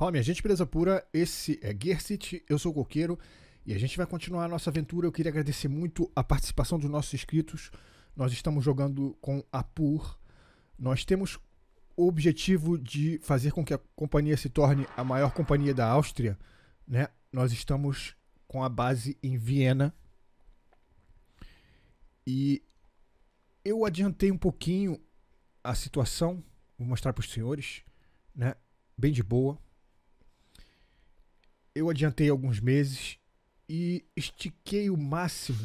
Fala, minha gente, beleza pura? Esse é Gersit, eu sou o Coqueiro e a gente vai continuar a nossa aventura. Eu queria agradecer muito a participação dos nossos inscritos. Nós estamos jogando com a PUR. Nós temos o objetivo de fazer com que a companhia se torne a maior companhia da Áustria, né? Nós estamos com a base em Viena. E eu adiantei um pouquinho a situação, vou mostrar para os senhores, né? Bem de boa eu adiantei alguns meses e estiquei o máximo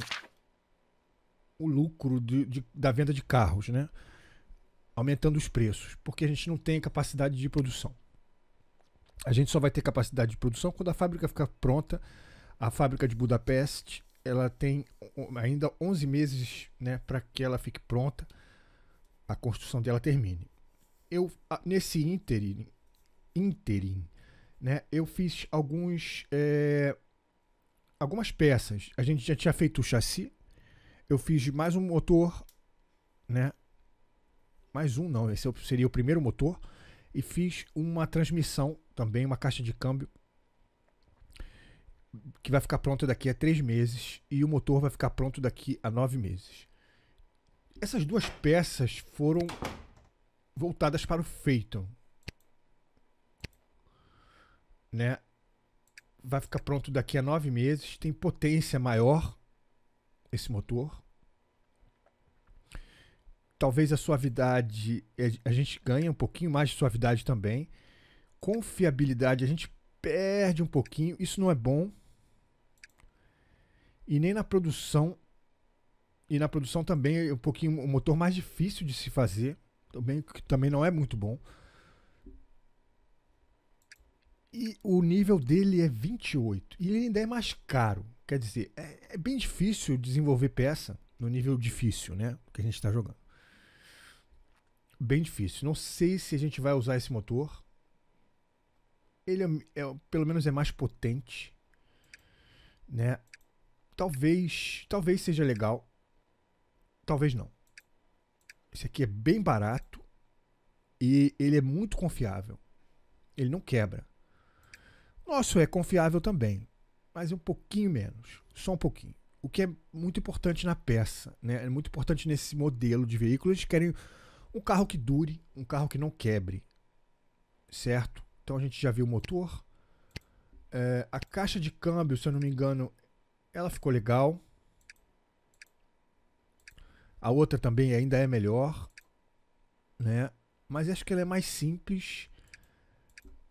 o lucro de, de, da venda de carros, né? Aumentando os preços, porque a gente não tem capacidade de produção. A gente só vai ter capacidade de produção quando a fábrica ficar pronta. A fábrica de Budapeste, ela tem ainda 11 meses, né, para que ela fique pronta, a construção dela termine. Eu nesse ínterim, né, eu fiz alguns é, algumas peças. A gente já tinha feito o chassi, eu fiz mais um motor, né? Mais um não, esse é seria o primeiro motor e fiz uma transmissão também, uma caixa de câmbio que vai ficar pronta daqui a três meses e o motor vai ficar pronto daqui a nove meses. Essas duas peças foram voltadas para o Phaeton, né? Vai ficar pronto daqui a nove meses. Tem potência maior esse motor. Talvez a suavidade eh, a gente ganha um pouquinho mais de suavidade também. Confiabilidade a gente perde um pouquinho. Isso não é bom. E nem na produção e na produção também é um pouquinho um motor mais difícil de se fazer, também que também não é muito bom. E o nível dele é 28. E ele ainda é mais caro. Quer dizer, é, é bem difícil desenvolver peça no nível difícil, né? Que a gente está jogando. Bem difícil. Não sei se a gente vai usar esse motor. Ele é, é pelo menos é mais potente, né? Talvez, talvez seja legal. Talvez não. Esse aqui é bem barato e ele é muito confiável. Ele não quebra. Nosso é confiável também, mas um pouquinho menos, só um pouquinho. O que é muito importante na peça, né? É muito importante nesse modelo de veículo. Eles querem um carro que dure, um carro que não quebre, certo? Então a gente já viu o motor. É, a caixa de câmbio, se eu não me engano, ela ficou legal. A outra também ainda é melhor, né? Mas acho que ela é mais simples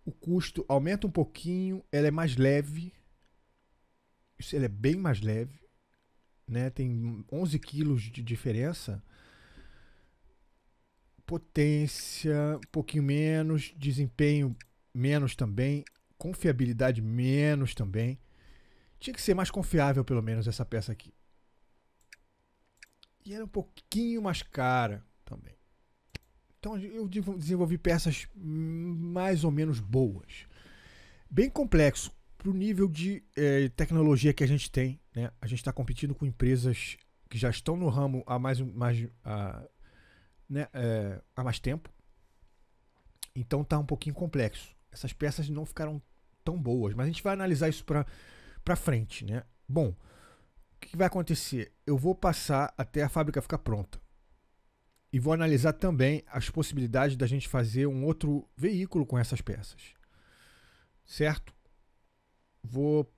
o custo aumenta um pouquinho, ela é mais leve. Ela é bem mais leve, né? Tem 11 quilos de diferença. Potência, um pouquinho menos, desempenho menos também, confiabilidade menos também. Tinha que ser mais confiável, pelo menos, essa peça aqui. E era um pouquinho mais cara também. Então eu desenvolvi peças mais ou menos boas. Bem complexo para o nível de eh, tecnologia que a gente tem. Né? A gente está competindo com empresas que já estão no ramo há mais, mais, há, né, é, há mais tempo. Então está um pouquinho complexo. Essas peças não ficaram tão boas, mas a gente vai analisar isso para frente. Né? Bom, o que vai acontecer? Eu vou passar até a fábrica ficar pronta. E vou analisar também as possibilidades da gente fazer um outro veículo com essas peças. Certo? Vou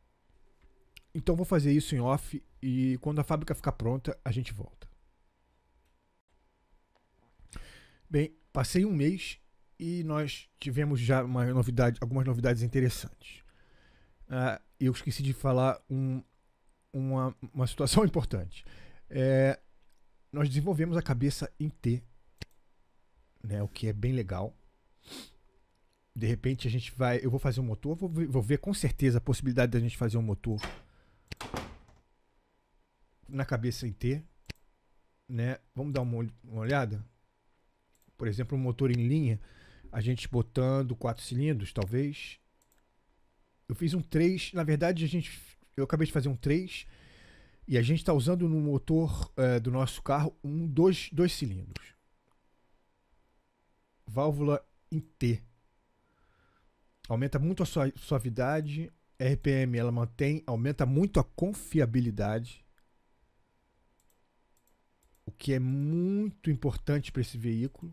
Então vou fazer isso em off e quando a fábrica ficar pronta, a gente volta. Bem, passei um mês e nós tivemos já uma novidade, algumas novidades interessantes. Uh, eu esqueci de falar um, uma, uma situação importante. É, nós desenvolvemos a cabeça em T, né? O que é bem legal. De repente a gente vai, eu vou fazer um motor, vou, vou ver com certeza a possibilidade da gente fazer um motor na cabeça em T, né? Vamos dar uma, uma olhada. Por exemplo, um motor em linha, a gente botando quatro cilindros, talvez. Eu fiz um 3, na verdade a gente eu acabei de fazer um 3 e a gente está usando no motor eh, do nosso carro um dois, dois cilindros. Válvula em T. Aumenta muito a suavidade. RPM ela mantém, aumenta muito a confiabilidade. O que é muito importante para esse veículo.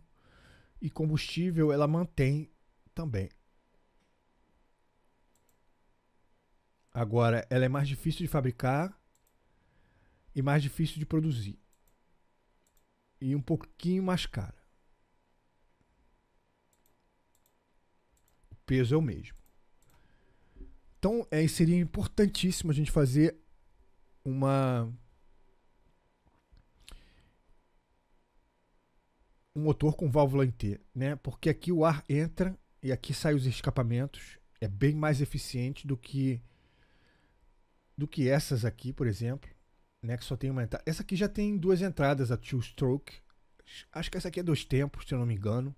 E combustível ela mantém também. Agora, ela é mais difícil de fabricar e mais difícil de produzir. E um pouquinho mais cara. O peso é o mesmo. Então, é, seria importantíssimo a gente fazer uma um motor com válvula em T, né? Porque aqui o ar entra e aqui saem os escapamentos. É bem mais eficiente do que do que essas aqui, por exemplo né? Que só tem uma entrada. Essa aqui já tem duas entradas, a Two Stroke. Acho que essa aqui é dois tempos, se eu não me engano.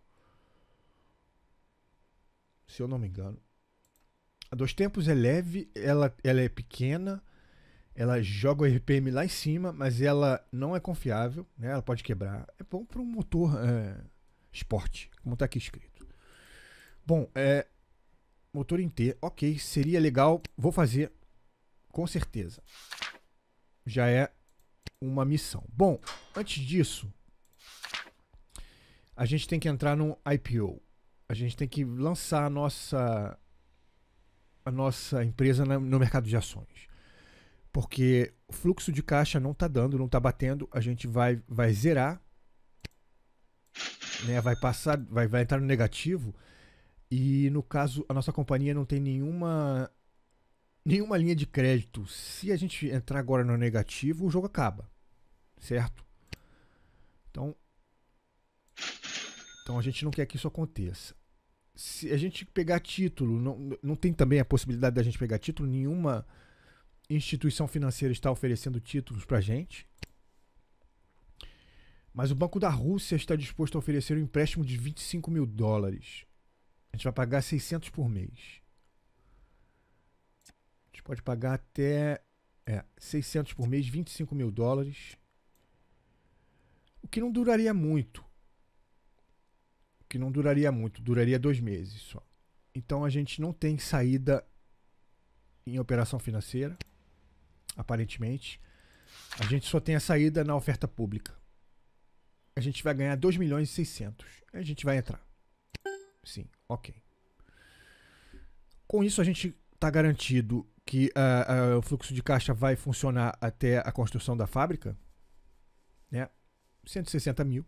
Se eu não me engano. A dois tempos é leve, ela, ela é pequena, ela joga o RPM lá em cima, mas ela não é confiável, né? Ela pode quebrar. É bom para um motor é, esporte, como está aqui escrito. Bom, é, motor em T, ok, seria legal, vou fazer, com certeza já é uma missão. Bom, antes disso, a gente tem que entrar num IPO. A gente tem que lançar a nossa a nossa empresa no mercado de ações. Porque o fluxo de caixa não está dando, não está batendo, a gente vai vai zerar né, vai passar, vai, vai entrar no negativo. E no caso, a nossa companhia não tem nenhuma nenhuma linha de crédito. Se a gente entrar agora no negativo, o jogo acaba. Certo? Então, então a gente não quer que isso aconteça. Se a gente pegar título, não, não tem também a possibilidade da gente pegar título, nenhuma instituição financeira está oferecendo títulos para gente. Mas o Banco da Rússia está disposto a oferecer um empréstimo de 25 mil dólares. A gente vai pagar 600 por mês pode pagar até é, 600 por mês, 25 mil dólares. O que não duraria muito. O que não duraria muito, duraria dois meses só. Então a gente não tem saída em operação financeira, aparentemente. A gente só tem a saída na oferta pública. A gente vai ganhar 2 milhões e 600. A gente vai entrar. Sim, ok. Com isso a gente está garantido que uh, uh, o fluxo de caixa vai funcionar até a construção da fábrica, né? 160 mil.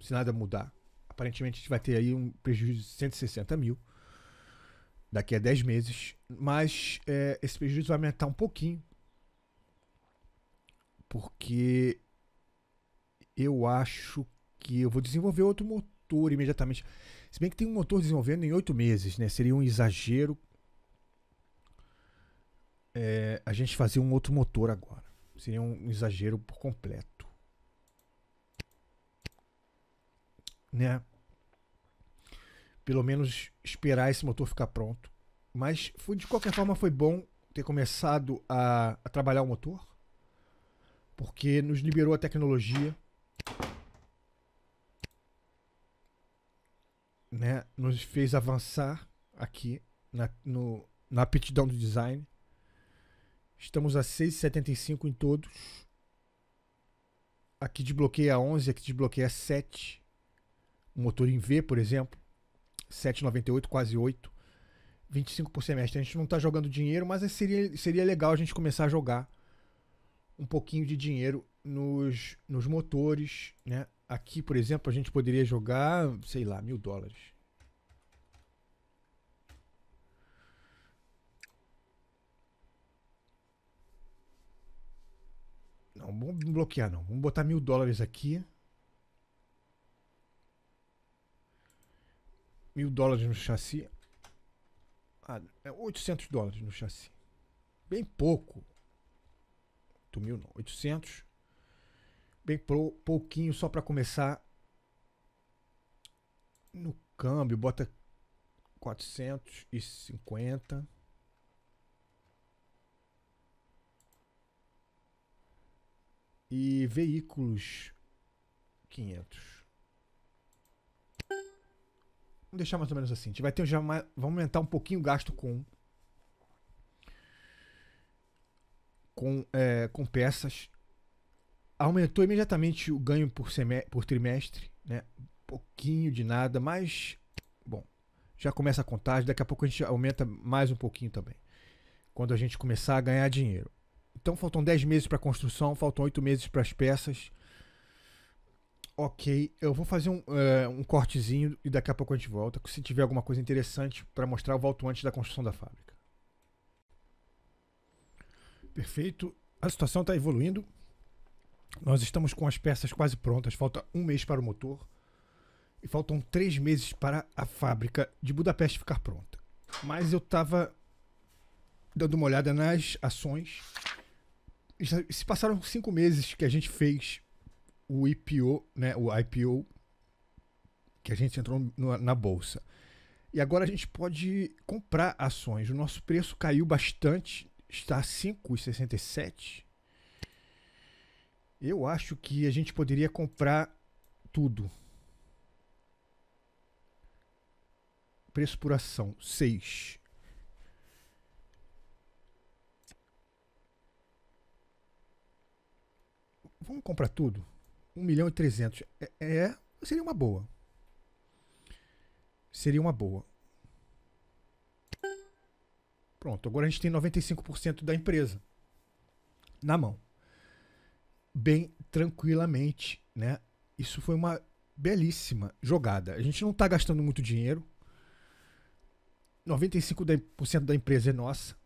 Se nada mudar. Aparentemente a gente vai ter aí um prejuízo de 160 mil daqui a 10 meses. Mas é, esse prejuízo vai aumentar um pouquinho. Porque eu acho que eu vou desenvolver outro motor imediatamente. Se bem que tem um motor desenvolvendo em 8 meses, né? Seria um exagero é, a gente fazer um outro motor agora. Seria um exagero por completo. Né? Pelo menos esperar esse motor ficar pronto. Mas foi, de qualquer forma foi bom ter começado a, a trabalhar o motor. Porque nos liberou a tecnologia. Né? Nos fez avançar aqui na, no, na aptidão do design Estamos a 6,75 em todos. Aqui desbloqueia 11, aqui desbloqueia 7. O motor em V, por exemplo. 7,98, quase 8. 25 por semestre. A gente não está jogando dinheiro, mas seria, seria legal a gente começar a jogar um pouquinho de dinheiro nos, nos motores, né? Aqui, por exemplo, a gente poderia jogar, sei lá, mil dólares. Não, vamos bloquear não. Vamos botar mil dólares aqui. Mil dólares no chassi. Ah, é 800 dólares no chassi. Bem pouco. 8 mil não, 800. Bem pro, pouquinho só para começar. No câmbio, bota 450. E veículos, 500. Vamos deixar mais ou menos assim. A gente vai ter já mais, vamos aumentar um pouquinho o gasto com com, é, com peças. Aumentou imediatamente o ganho por, semestre, por trimestre, né? Pouquinho de nada, mas bom, já começa a contagem. Daqui a pouco a gente aumenta mais um pouquinho também, quando a gente começar a ganhar dinheiro. Então faltam 10 meses para a construção, faltam 8 meses para as peças. Ok, eu vou fazer um, uh, um, cortezinho e daqui a pouco a gente volta. Se tiver alguma coisa interessante para mostrar, eu volto antes da construção da fábrica. Perfeito. A situação está evoluindo. Nós estamos com as peças quase prontas. Falta um mês para o motor. E faltam três meses para a fábrica de Budapeste ficar pronta. Mas eu estava dando uma olhada nas ações se passaram cinco meses que a gente fez o IPO, né? O IPO que a gente entrou no, na bolsa. E agora a gente pode comprar ações. O nosso preço caiu bastante, está a 5,67. Eu acho que a gente poderia comprar tudo. Preço por ação, 6. vamos comprar tudo? 1 milhão e 300. É, é, seria uma boa. Seria uma boa. Pronto, agora a gente tem 95% da empresa na mão. Bem tranquilamente, né? Isso foi uma belíssima jogada. A gente não está gastando muito dinheiro. 95% da empresa é nossa.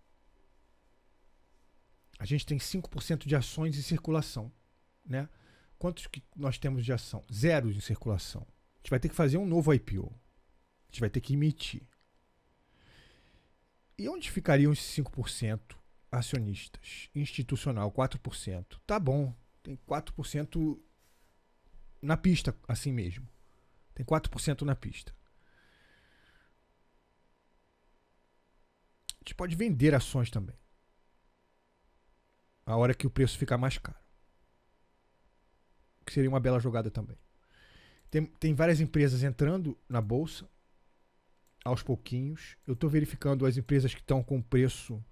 A gente tem 5% de ações em circulação né? Quantos que nós temos de ação? Zero em circulação. A gente vai ter que fazer um novo IPO. A gente vai ter que emitir. E onde ficariam esses 5% acionistas? Institucional, 4%. Tá bom, tem 4% na pista, assim mesmo. Tem 4% na pista. A gente pode vender ações também. A hora que o preço ficar mais caro que seria uma bela jogada também. Tem, tem várias empresas entrando na bolsa aos pouquinhos. Eu estou verificando as empresas que estão com preço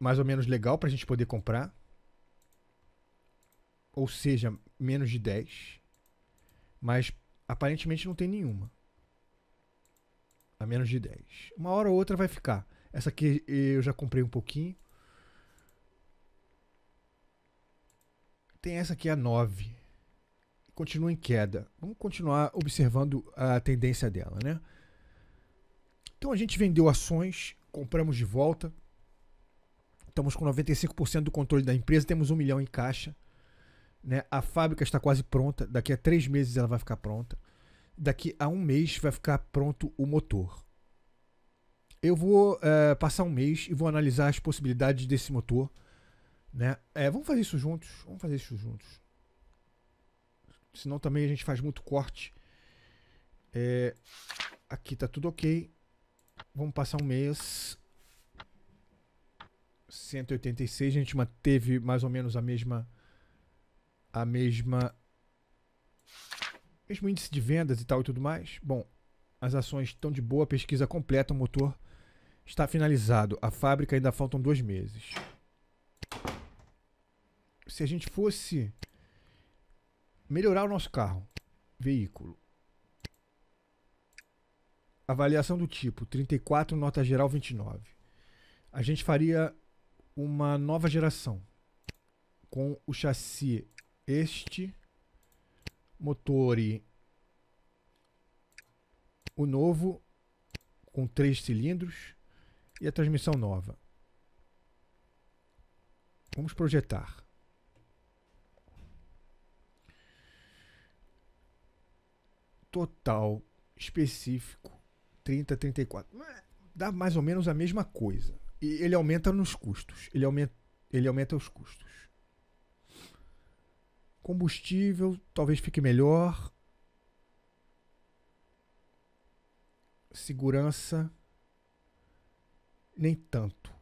mais ou menos legal para a gente poder comprar. Ou seja, menos de 10. Mas aparentemente não tem nenhuma. A menos de 10. Uma hora ou outra vai ficar. Essa aqui eu já comprei um pouquinho. tem essa aqui a 9. Continua em queda. Vamos continuar observando a tendência dela, né? Então a gente vendeu ações, compramos de volta. Estamos com 95% do controle da empresa, temos um milhão em caixa. Né? A fábrica está quase pronta. Daqui a três meses ela vai ficar pronta. Daqui a um mês vai ficar pronto o motor. Eu vou eh, passar um mês e vou analisar as possibilidades desse motor né? É, vamos fazer isso juntos. Vamos fazer isso juntos. Senão também a gente faz muito corte. É, aqui tá tudo ok. Vamos passar um mês. 186, a gente manteve mais ou menos a mesma a mesma mesmo índice de vendas e tal e tudo mais. Bom, as ações estão de boa, pesquisa completa, o motor está finalizado. A fábrica ainda faltam dois meses se a gente fosse melhorar o nosso carro, veículo, avaliação do tipo 34, nota geral 29, a gente faria uma nova geração com o chassi este, motor o novo com três cilindros e a transmissão nova. Vamos projetar. total específico 30, 34. É, dá mais ou menos a mesma coisa. E ele aumenta nos custos. Ele aumenta, ele aumenta os custos. Combustível talvez fique melhor. Segurança, nem tanto.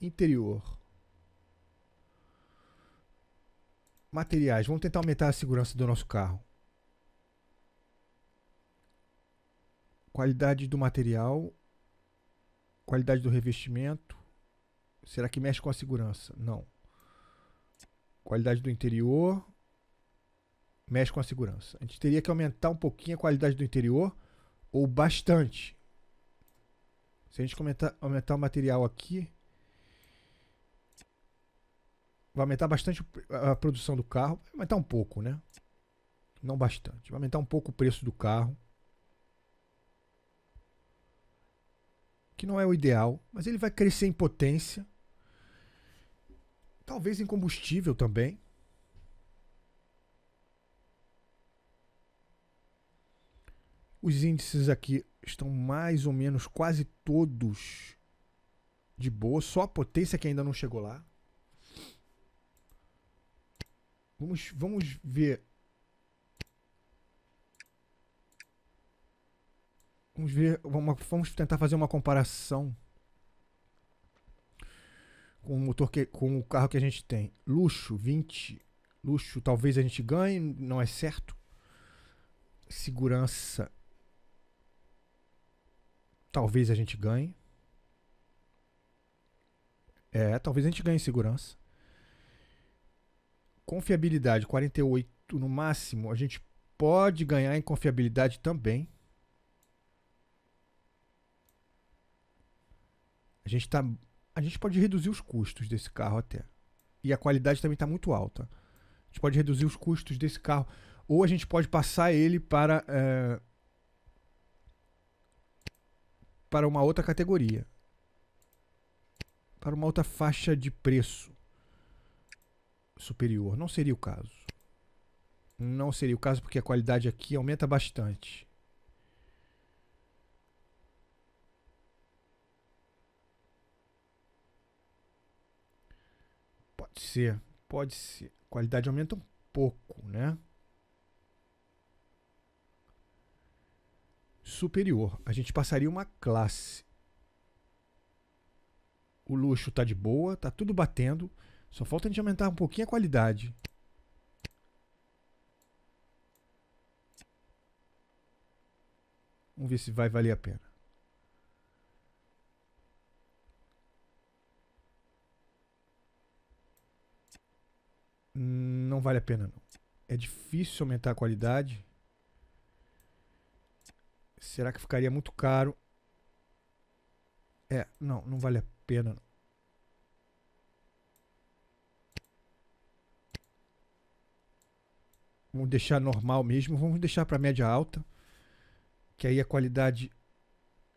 Interior. Materiais. Vamos tentar aumentar a segurança do nosso carro. qualidade do material, qualidade do revestimento. Será que mexe com a segurança? Não. Qualidade do interior mexe com a segurança. A gente teria que aumentar um pouquinho a qualidade do interior ou bastante. Se a gente aumentar, aumentar o material aqui, vai aumentar bastante a produção do carro. Vai aumentar um pouco, né? Não bastante. Vai aumentar um pouco o preço do carro. que não é o ideal, mas ele vai crescer em potência, talvez em combustível também. Os índices aqui estão mais ou menos quase todos de boa, só a potência que ainda não chegou lá. Vamos, vamos ver Vamos ver, vamos, vamos tentar fazer uma comparação com o motor que, com o carro que a gente tem. Luxo 20, luxo talvez a gente ganhe, não é certo. Segurança talvez a gente ganhe. É, talvez a gente ganhe segurança. Confiabilidade 48 no máximo, a gente pode ganhar em confiabilidade também. A gente tá. A gente pode reduzir os custos desse carro até. E a qualidade também está muito alta. A gente pode reduzir os custos desse carro. Ou a gente pode passar ele para. É, para uma outra categoria. Para uma outra faixa de preço superior. Não seria o caso. Não seria o caso porque a qualidade aqui aumenta bastante. Pode ser, pode ser. A qualidade aumenta um pouco, né? Superior. A gente passaria uma classe. O luxo tá de boa, tá tudo batendo. Só falta a gente aumentar um pouquinho a qualidade. Vamos ver se vai valer a pena. não vale a pena, não. É difícil aumentar a qualidade. Será que ficaria muito caro? É, não, não vale a pena. Não. Vamos deixar normal mesmo, vamos deixar para média alta, que aí a qualidade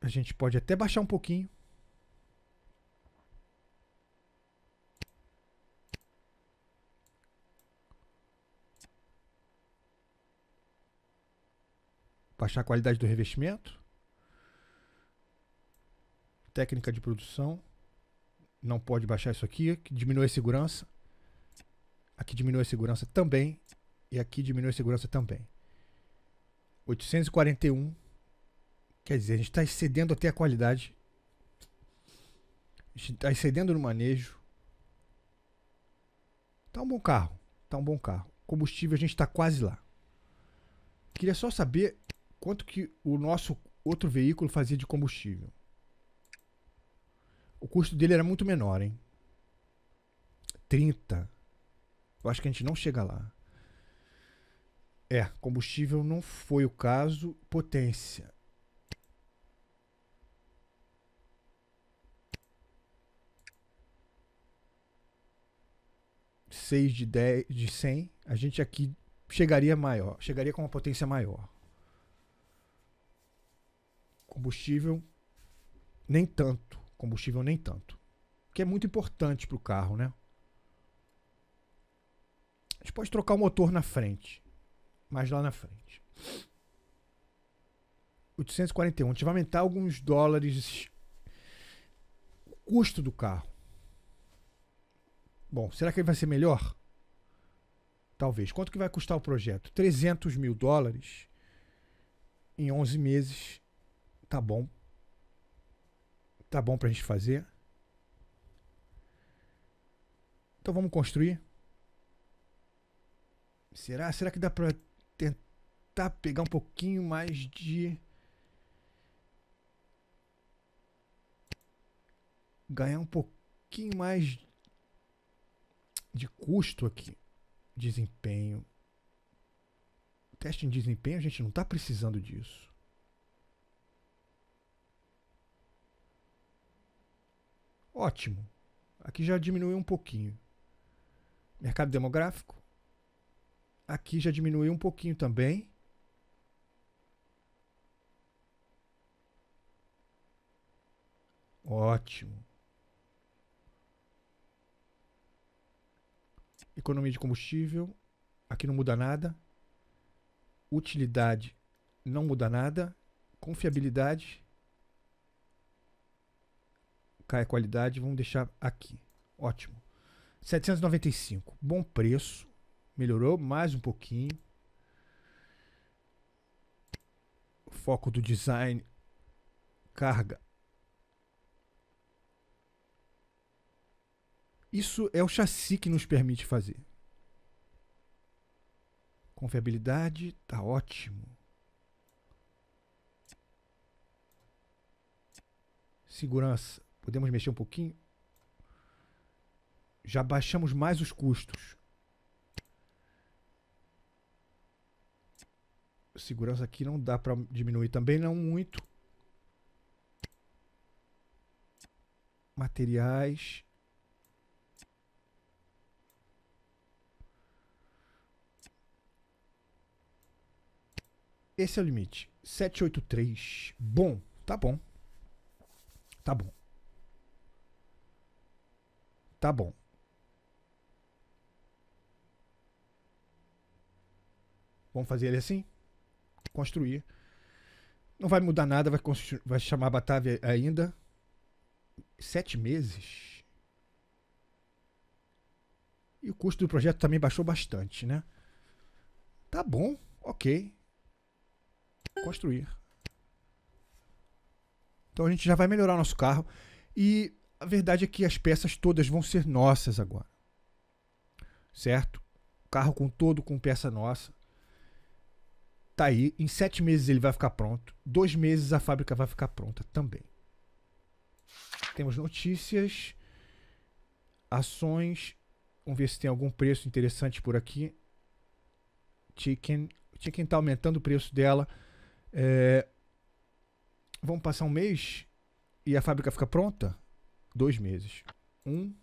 a gente pode até baixar um pouquinho. baixar a qualidade do revestimento, técnica de produção, não pode baixar isso aqui, que diminui a segurança, aqui diminui a segurança também, e aqui diminui a segurança também. 841, quer dizer, a gente está excedendo até a qualidade, a gente está excedendo no manejo. Tá um bom carro, tá um bom carro. Combustível a gente está quase lá. Queria só saber quanto que o nosso outro veículo fazia de combustível. O custo dele era muito menor, hein? 30. Eu acho que a gente não chega lá. É, combustível não foi o caso. Potência. Seis de 10 de 100, a gente aqui chegaria maior, chegaria com uma potência maior. Combustível, nem tanto. Combustível, nem tanto. Que é muito importante para o carro, né? A gente pode trocar o motor na frente, mas lá na frente. 841. A gente vai aumentar alguns dólares o custo do carro. Bom, será que ele vai ser melhor? Talvez. Quanto que vai custar o projeto? 300 mil dólares em 11 meses tá bom. Tá bom pra gente fazer. Então vamos construir. Será? Será que dá pra tentar pegar um pouquinho mais de... Ganhar um pouquinho mais de custo aqui. Desempenho. Teste em desempenho, a gente não tá precisando disso. Ótimo. Aqui já diminuiu um pouquinho. Mercado demográfico. Aqui já diminuiu um pouquinho também. Ótimo. Economia de combustível. Aqui não muda nada. Utilidade não muda nada. Confiabilidade cai a qualidade, vamos deixar aqui. Ótimo. 795, bom preço. Melhorou mais um pouquinho. Foco do design. Carga. Isso é o chassi que nos permite fazer. Confiabilidade tá ótimo. Segurança. Podemos mexer um pouquinho? Já baixamos mais os custos. Segurança aqui não dá para diminuir também, não muito. Materiais. Esse é o limite. 783. Bom, tá bom. Tá bom. Tá bom. Vamos fazer ele assim? Construir. Não vai mudar nada, vai, vai chamar a Batávia ainda. Sete meses? E o custo do projeto também baixou bastante, né? Tá bom, ok. Construir. Então a gente já vai melhorar o nosso carro. E a verdade é que as peças todas vão ser nossas agora. Certo? carro com todo com peça nossa. Tá aí. Em sete meses ele vai ficar pronto. Dois meses a fábrica vai ficar pronta também. Temos notícias. Ações. Vamos ver se tem algum preço interessante por aqui. Chicken. Chicken tá aumentando o preço dela. É... Vamos passar um mês e a fábrica fica pronta? dois meses. Um.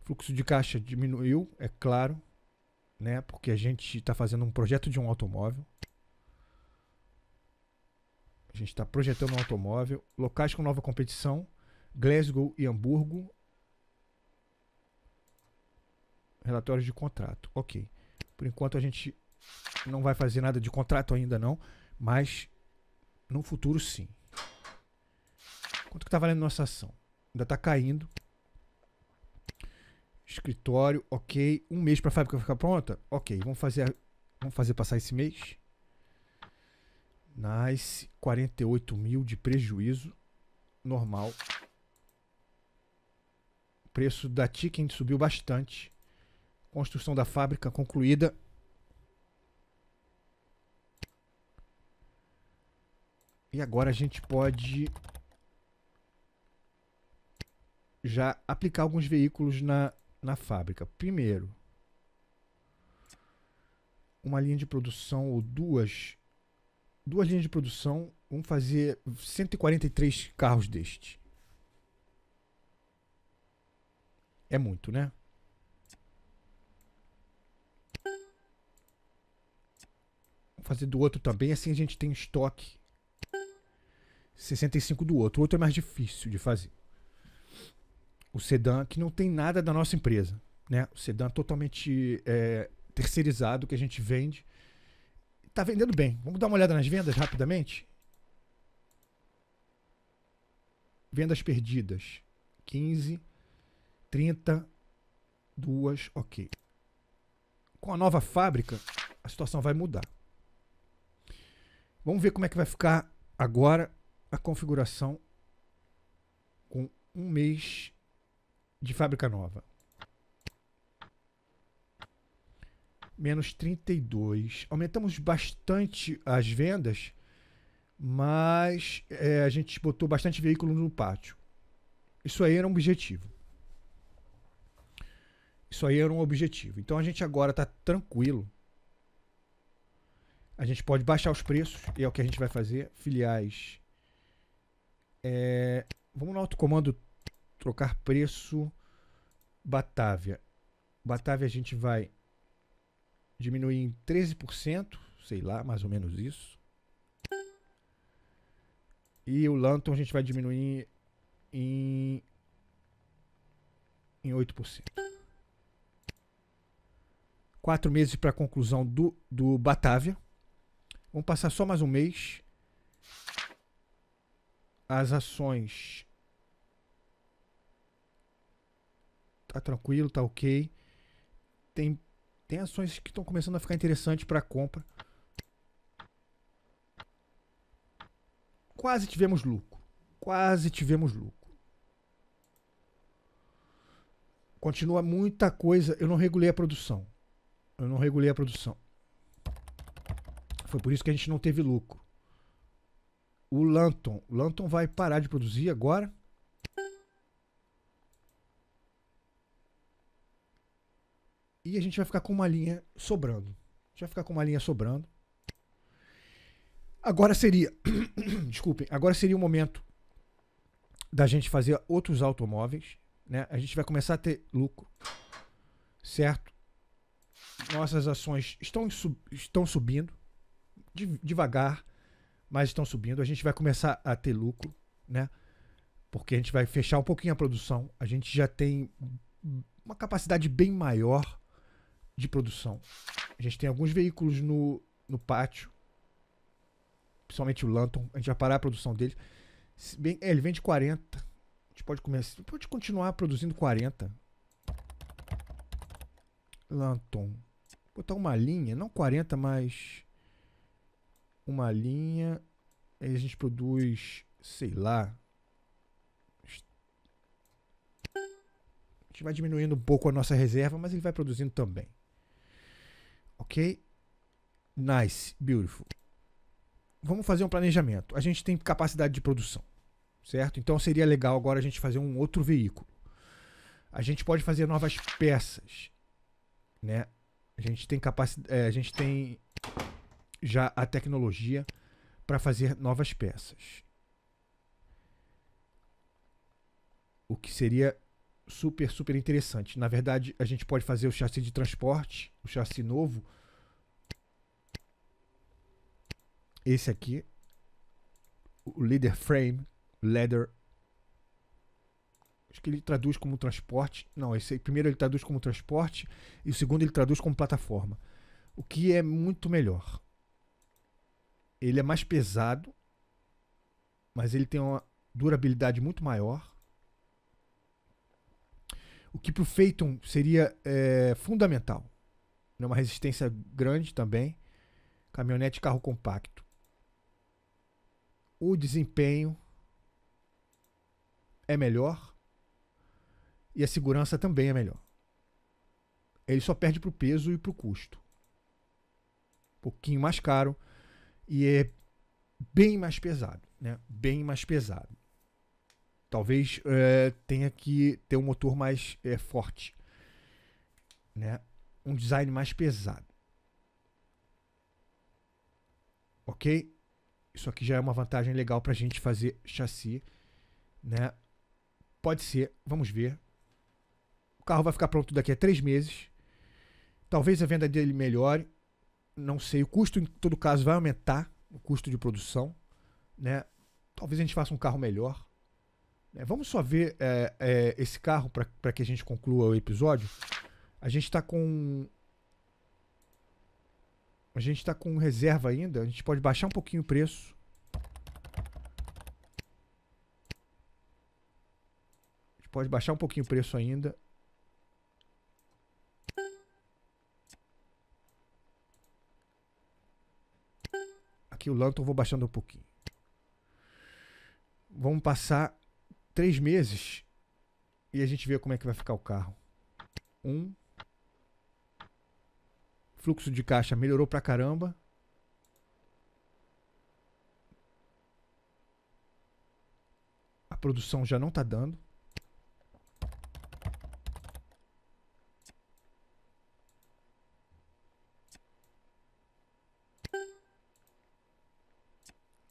Fluxo de caixa diminuiu, é claro, né? Porque a gente está fazendo um projeto de um automóvel. A gente está projetando um automóvel. Locais com nova competição: Glasgow e Hamburgo. Relatórios de contrato. Ok. Por enquanto a gente não vai fazer nada de contrato ainda não, mas no futuro sim. Quanto que tá valendo nossa ação? Ainda tá caindo. Escritório, ok. Um mês pra fábrica ficar pronta? Ok, vamos fazer, vamos fazer passar esse mês. Nice. 48 mil de prejuízo. Normal. O preço da Tiken subiu bastante. Construção da fábrica concluída. E agora a gente pode já aplicar alguns veículos na, na fábrica. Primeiro, uma linha de produção ou duas, duas linhas de produção, vamos fazer 143 carros deste. É muito, né? Vamos fazer do outro também, assim a gente tem estoque 65 do outro. O outro é mais difícil de fazer o sedã que não tem nada da nossa empresa. Né? O sedã totalmente é, terceirizado que a gente vende. Tá vendendo bem. Vamos dar uma olhada nas vendas rapidamente? Vendas perdidas. 15, 30, 2, ok. Com a nova fábrica, a situação vai mudar. Vamos ver como é que vai ficar agora a configuração com um mês de fábrica nova. Menos 32. Aumentamos bastante as vendas, mas é, a gente botou bastante veículo no pátio. Isso aí era um objetivo. Isso aí era um objetivo. Então a gente agora está tranquilo. A gente pode baixar os preços, e é o que a gente vai fazer. Filiais. É, vamos no autocomando trocar preço Batavia, Batavia a gente vai diminuir em 13%, sei lá, mais ou menos isso. E o Lantern a gente vai diminuir em, em 8%. Quatro meses para a conclusão do, do Batavia. Vamos passar só mais um mês. As ações tá tranquilo, tá ok. Tem, tem ações que estão começando a ficar interessantes para compra. Quase tivemos lucro. Quase tivemos lucro. Continua muita coisa. Eu não regulei a produção. Eu não regulei a produção. Foi por isso que a gente não teve lucro. O Lanton. O Lanton vai parar de produzir agora. E a gente vai ficar com uma linha sobrando. A gente vai ficar com uma linha sobrando. Agora seria. desculpem, agora seria o momento da gente fazer outros automóveis. Né? A gente vai começar a ter lucro. Certo? Nossas ações estão, estão subindo. devagar, mas estão subindo. A gente vai começar a ter lucro, né? Porque a gente vai fechar um pouquinho a produção. A gente já tem uma capacidade bem maior de produção. A gente tem alguns veículos no, no pátio, principalmente o Lanton. A gente vai parar a produção dele. Bem, é, ele vende 40. A gente pode começar, pode continuar produzindo 40. Lanton. Vou botar uma linha, não 40, mas uma linha. Aí a gente produz, sei lá. A gente vai diminuindo um pouco a nossa reserva, mas ele vai produzindo também. Ok? Nice, beautiful. Vamos fazer um planejamento. A gente tem capacidade de produção, certo? Então seria legal agora a gente fazer um outro veículo. A gente pode fazer novas peças, né? A gente tem capacidade, é, a gente tem já a tecnologia para fazer novas peças. O que seria super, super interessante. Na verdade, a gente pode fazer o chassi de transporte, o chassi novo. Esse aqui, o Leader Frame, Leather. Acho que ele traduz como transporte. Não, esse aí, primeiro ele traduz como transporte e o segundo ele traduz como plataforma. O que é muito melhor. Ele é mais pesado, mas ele tem uma durabilidade muito maior o que para o Phaeton seria é, fundamental. Né? Uma resistência grande também. Caminhonete e carro compacto. O desempenho é melhor e a segurança também é melhor. Ele só perde para o peso e para o custo. Um pouquinho mais caro e é bem mais pesado, né? Bem mais pesado. Talvez é, tenha que ter um motor mais é, forte, né? Um design mais pesado. Ok? Isso aqui já é uma vantagem legal para a gente fazer chassi, né? Pode ser, vamos ver. O carro vai ficar pronto daqui a três meses. Talvez a venda dele melhore. Não sei. O custo, em todo caso, vai aumentar. O custo de produção. Né? Talvez a gente faça um carro melhor. É, vamos só ver é, é, esse carro para que a gente conclua o episódio. A gente está com. A gente está com reserva ainda. A gente pode baixar um pouquinho o preço. A gente pode baixar um pouquinho o preço ainda. Aqui o eu vou baixando um pouquinho. Vamos passar três meses e a gente vê como é que vai ficar o carro. Um, fluxo de caixa melhorou pra caramba. A produção já não tá dando.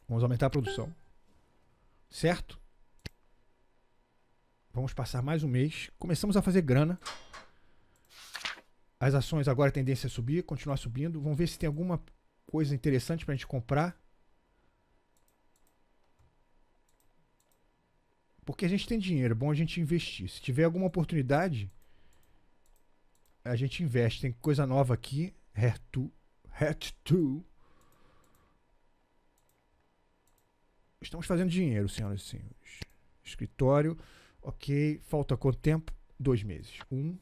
Vamos aumentar a produção. Certo? Vamos passar mais um mês. Começamos a fazer grana. As ações agora tendência a é subir, continuar subindo. Vamos ver se tem alguma coisa interessante para a gente comprar. Porque a gente tem dinheiro, é bom a gente investir. Se tiver alguma oportunidade, a gente investe. Tem coisa nova aqui. Hat to. Estamos fazendo dinheiro, senhoras e senhores. Escritório. Ok, falta quanto tempo? Dois meses. Um.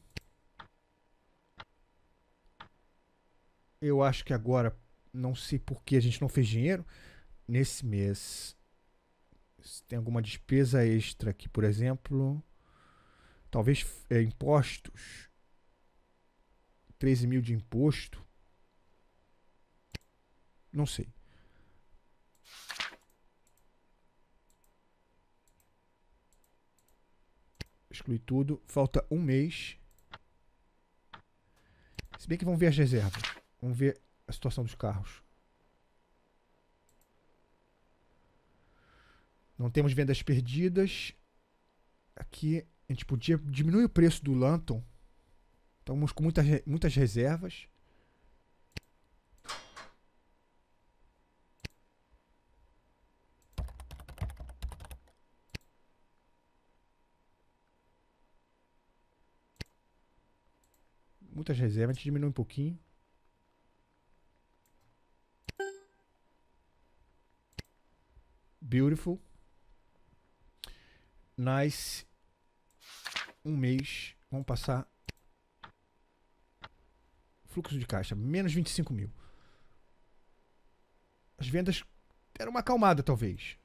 Eu acho que agora, não sei por que a gente não fez dinheiro. Nesse mês, se tem alguma despesa extra aqui, por exemplo, talvez é, impostos. 13 mil de imposto. Não sei. Exclui tudo. Falta um mês. Se bem que vamos ver as reservas. Vamos ver a situação dos carros. Não temos vendas perdidas. Aqui a gente podia diminuir o preço do Lanton. Estamos com muitas, muitas reservas. Muitas reservas, a gente diminui um pouquinho. Beautiful. Nice. Um mês. Vamos passar. Fluxo de caixa. Menos 25 mil. As vendas deram uma acalmada, talvez.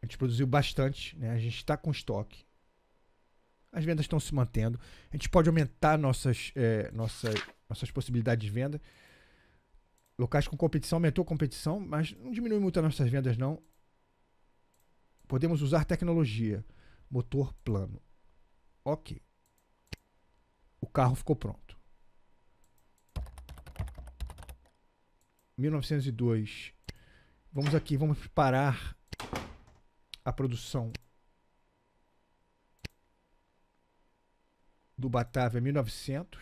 A gente produziu bastante, né? A gente está com estoque as vendas estão se mantendo. A gente pode aumentar nossas, é, nossas possibilidades de venda. Locais com competição, aumentou a competição, mas não diminui muito as nossas vendas, não. Podemos usar tecnologia. Motor plano. Ok. O carro ficou pronto. 1902. Vamos aqui, vamos parar a produção do Batavia é 1900.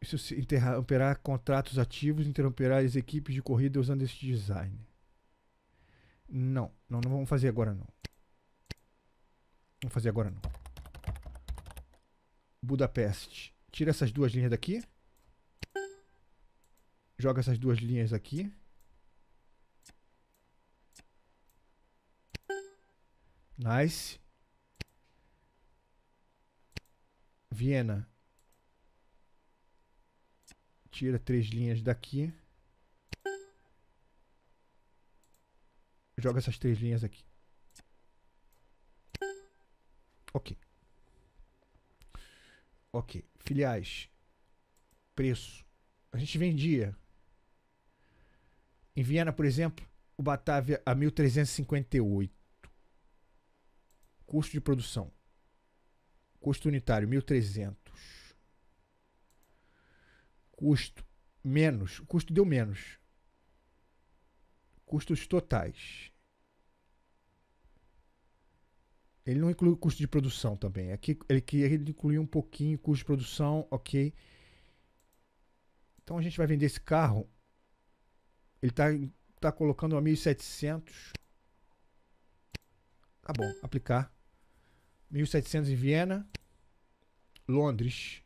Isso interromperá contratos ativos, interromperá as equipes de corrida usando esse design. Não, não, não vamos fazer agora não. Vamos fazer agora não. Budapeste. Tira essas duas linhas daqui. Joga essas duas linhas aqui. Nice. Viena. Tira três linhas daqui. Joga essas três linhas aqui. Ok. Ok. Filiais. Preço. A gente vendia. Em Viena, por exemplo, o Batavia a 1358. Custo de produção. Custo unitário 1300. Custo menos, o custo deu menos. Custos totais. Ele não inclui o custo de produção também. Aqui ele queria incluir um pouquinho custo de produção, ok. Então a gente vai vender esse carro. Ele está tá colocando a 1700. Tá bom, aplicar. 1700 em Viena. Londres.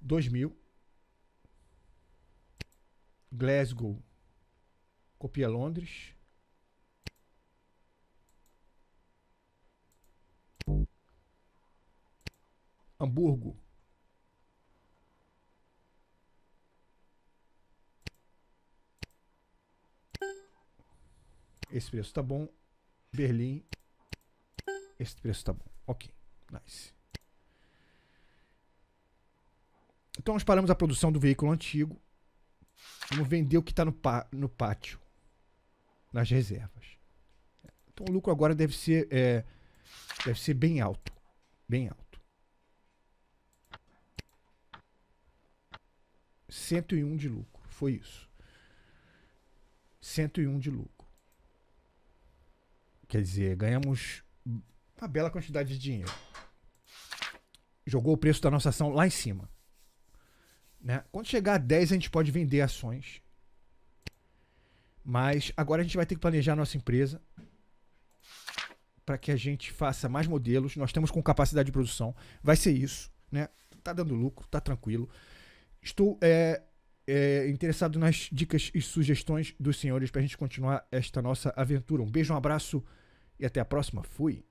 Dois mil. Glasgow. Copia Londres. Hamburgo. Esse preço tá bom. Berlim. Esse preço tá bom. Ok. Nice. Então nós paramos a produção do veículo antigo. Vamos vender o que está no, no, pátio. Nas reservas. Então o lucro agora deve ser, é, deve ser bem alto. Bem alto. 101 de lucro. Foi isso. 101 de lucro. Quer dizer, ganhamos uma bela quantidade de dinheiro. Jogou o preço da nossa ação lá em cima. Né? Quando chegar a 10, a gente pode vender ações. Mas agora a gente vai ter que planejar a nossa empresa para que a gente faça mais modelos. Nós temos com capacidade de produção. Vai ser isso. Né? Tá dando lucro, tá tranquilo. Estou é, é, interessado nas dicas e sugestões dos senhores para a gente continuar esta nossa aventura. Um beijo, um abraço e até a próxima. Fui!